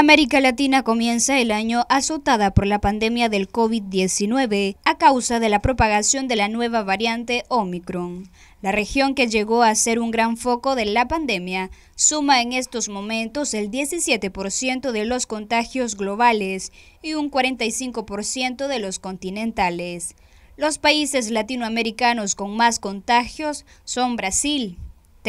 América Latina comienza el año azotada por la pandemia del COVID-19 a causa de la propagación de la nueva variante Omicron. La región que llegó a ser un gran foco de la pandemia suma en estos momentos el 17% de los contagios globales y un 45% de los continentales. Los países latinoamericanos con más contagios son Brasil,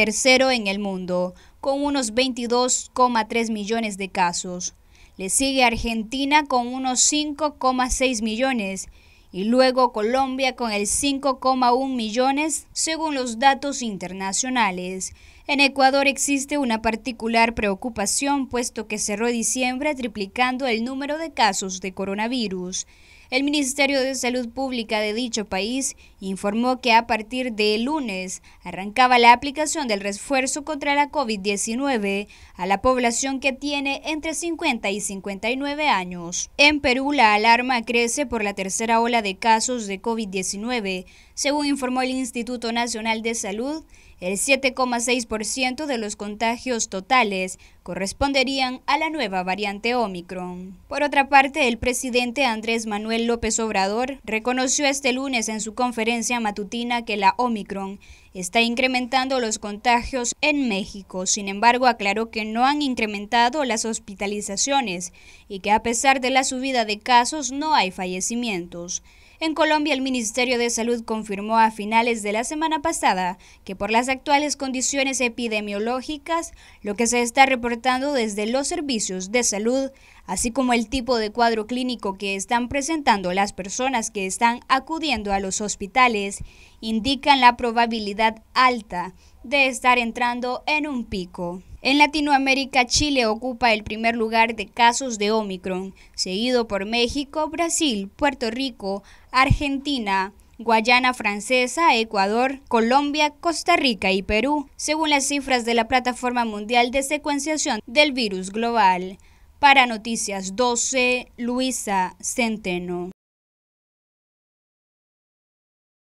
tercero en el mundo, con unos 22,3 millones de casos. Le sigue Argentina con unos 5,6 millones y luego Colombia con el 5,1 millones según los datos internacionales. En Ecuador existe una particular preocupación puesto que cerró diciembre triplicando el número de casos de coronavirus. El Ministerio de Salud Pública de dicho país informó que a partir de lunes arrancaba la aplicación del refuerzo contra la COVID-19 a la población que tiene entre 50 y 59 años. En Perú la alarma crece por la tercera ola de casos de COVID-19. Según informó el Instituto Nacional de Salud, el 7,6% de los contagios totales corresponderían a la nueva variante Omicron. Por otra parte, el presidente Andrés Manuel López Obrador reconoció este lunes en su conferencia matutina que la Omicron está incrementando los contagios en México. Sin embargo, aclaró que no han incrementado las hospitalizaciones y que a pesar de la subida de casos no hay fallecimientos. En Colombia, el Ministerio de Salud confirmó a finales de la semana pasada que por las actuales condiciones epidemiológicas, lo que se está reportando desde los servicios de salud, así como el tipo de cuadro clínico que están presentando las personas que están acudiendo a los hospitales, indican la probabilidad alta de estar entrando en un pico. En Latinoamérica, Chile ocupa el primer lugar de casos de Omicron, seguido por México, Brasil, Puerto Rico, Argentina, Guayana Francesa, Ecuador, Colombia, Costa Rica y Perú, según las cifras de la Plataforma Mundial de Secuenciación del Virus Global. Para Noticias 12, Luisa Centeno.